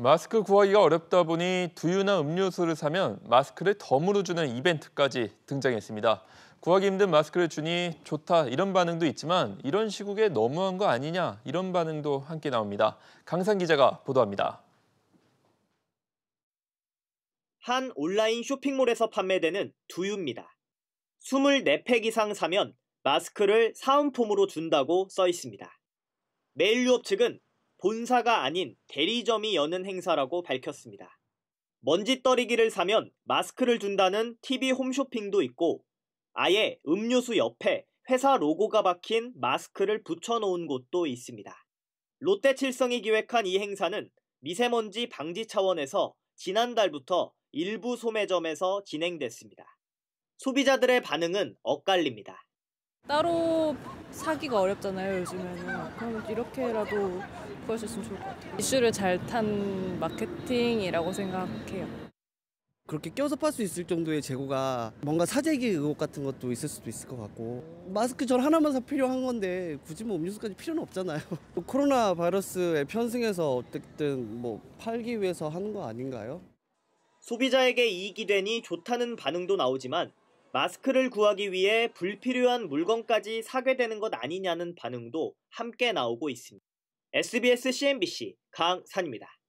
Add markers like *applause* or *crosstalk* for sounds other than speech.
마스크 구하기가 어렵다 보니 두유나 음료수를 사면 마스크를 덤으로 주는 이벤트까지 등장했습니다. 구하기 힘든 마스크를 주니 좋다 이런 반응도 있지만 이런 시국에 너무한 거 아니냐 이런 반응도 함께 나옵니다. 강상 기자가 보도합니다. 한 온라인 쇼핑몰에서 판매되는 두유입니다. 24팩 이상 사면 마스크를 사은품으로 준다고 써 있습니다. 메일유업 측은 본사가 아닌 대리점이 여는 행사라고 밝혔습니다. 먼지떨이기를 사면 마스크를 준다는 TV 홈쇼핑도 있고 아예 음료수 옆에 회사 로고가 박힌 마스크를 붙여놓은 곳도 있습니다. 롯데칠성이 기획한 이 행사는 미세먼지 방지 차원에서 지난달부터 일부 소매점에서 진행됐습니다. 소비자들의 반응은 엇갈립니다. 따로 사기가 어렵잖아요, 요즘에는. 그럼 이렇게라도 보여줬으면 좋을 것 같아요. 이슈를 잘 탄 마케팅이라고 생각해요. 그렇게 껴서 팔 수 있을 정도의 재고가 뭔가 사재기 의혹 같은 것도 있을 수도 있을 것 같고 마스크 전 하나만 사 필요한 건데 굳이 뭐 음료수까지 필요는 없잖아요 *laughs* 코로나 바이러스에 편승해서 어쨌든 뭐 팔기 위해서 하는 거 아닌가요? 소비자에게 이익이 되니 좋다는 반응도 나오지만 마스크를 구하기 위해 불필요한 물건까지 사게 되는 것 아니냐는 반응도 함께 나오고 있습니다. SBS CNBC 강산입니다.